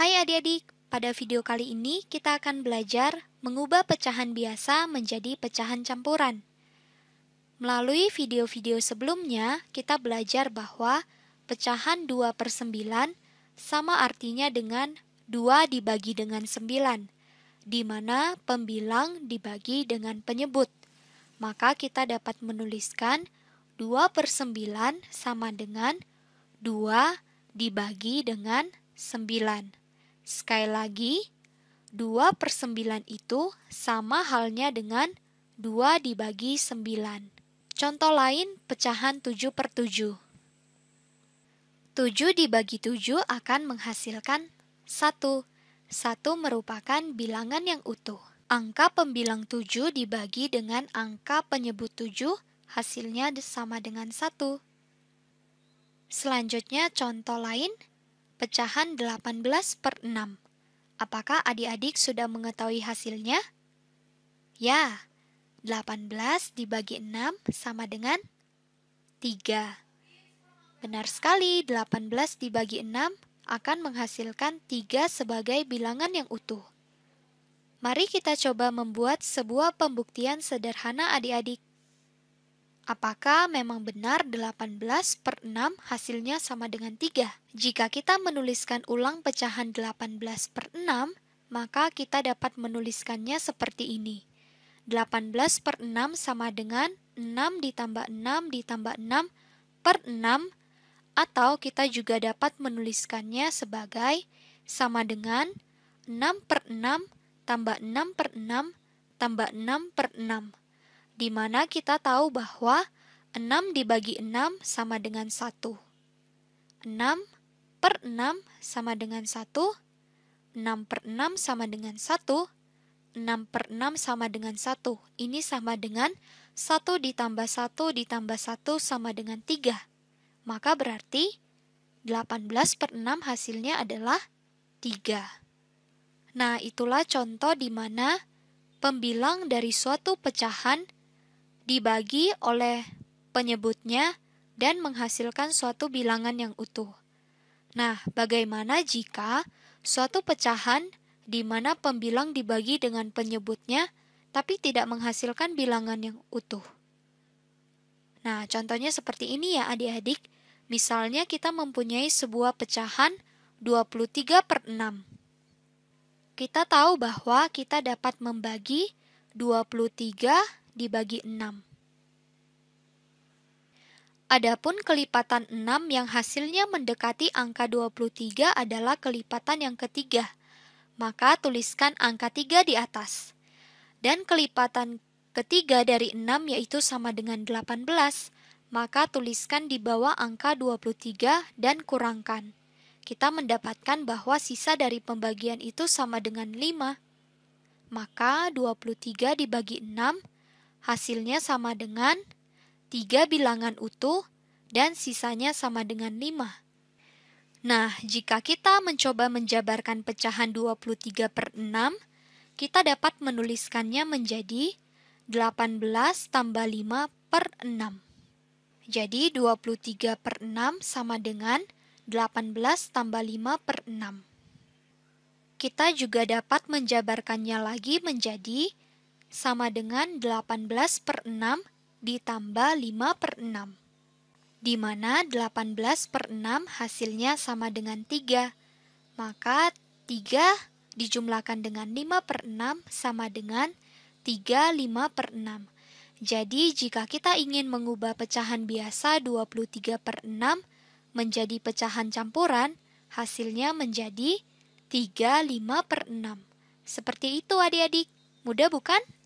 Hai adik-adik, pada video kali ini kita akan belajar mengubah pecahan biasa menjadi pecahan campuran. Melalui video-video sebelumnya, kita belajar bahwa pecahan 2 per 9 sama artinya dengan 2 dibagi dengan 9, di mana pembilang dibagi dengan penyebut. Maka kita dapat menuliskan 2 per 9 sama dengan 2 dibagi dengan 9. Sekali lagi, 2 per 9 itu sama halnya dengan 2 dibagi 9. Contoh lain, pecahan 7 per 7. 7 dibagi 7 akan menghasilkan 1. 1 merupakan bilangan yang utuh. Angka pembilang 7 dibagi dengan angka penyebut 7, hasilnya sama dengan 1. Selanjutnya contoh lain, pecahan 18 per 6. Apakah adik-adik sudah mengetahui hasilnya? Ya, 18 dibagi 6 sama dengan 3. Benar sekali, 18 dibagi 6 akan menghasilkan 3 sebagai bilangan yang utuh. Mari kita coba membuat sebuah pembuktian sederhana adik-adik. Apakah memang benar 18 per 6 hasilnya sama dengan 3? Jika kita menuliskan ulang pecahan 18 per 6, maka kita dapat menuliskannya seperti ini. 18 per 6 sama dengan 6 ditambah 6 ditambah 6 per 6, atau kita juga dapat menuliskannya sebagai sama dengan 6 per 6 tambah 6 per 6 tambah 6 per 6 di mana kita tahu bahwa 6 dibagi 6 sama dengan 1. 6 per 6 sama dengan 1, 6 per 6 sama dengan 1, 6 per 6 sama dengan 1. Ini sama dengan 1 ditambah 1 ditambah 1 sama dengan 3. Maka berarti 18 per 6 hasilnya adalah 3. Nah, itulah contoh di mana pembilang dari suatu pecahan dibagi oleh penyebutnya dan menghasilkan suatu bilangan yang utuh. Nah, bagaimana jika suatu pecahan di mana pembilang dibagi dengan penyebutnya tapi tidak menghasilkan bilangan yang utuh? Nah, contohnya seperti ini ya adik-adik. Misalnya kita mempunyai sebuah pecahan 23 per 6. Kita tahu bahwa kita dapat membagi 23 dibagi 6. Adapun kelipatan 6 yang hasilnya mendekati angka 23 adalah kelipatan yang ketiga. Maka tuliskan angka 3 di atas. Dan kelipatan ketiga dari 6 yaitu sama dengan 18, maka tuliskan di bawah angka 23 dan kurangkan. Kita mendapatkan bahwa sisa dari pembagian itu sama dengan 5. Maka 23 dibagi 6 hasilnya sama dengan 3 bilangan utuh dan sisanya sama dengan 5. Nah, jika kita mencoba menjabarkan pecahan 23 per 6, kita dapat menuliskannya menjadi 18 tambah 5 per 6. Jadi 23 per 6 sama dengan 18 tambah 5 per 6. Kita juga dapat menjabarkannya lagi menjadi sama dengan 18 per 6 ditambah 5 per 6, di mana 18 per 6 hasilnya sama dengan 3. Maka 3 dijumlahkan dengan 5 per 6 sama dengan 3 5 per 6. Jadi, jika kita ingin mengubah pecahan biasa 23 per 6 menjadi pecahan campuran, hasilnya menjadi 3 5 per 6. Seperti itu adik-adik. Mudah bukan?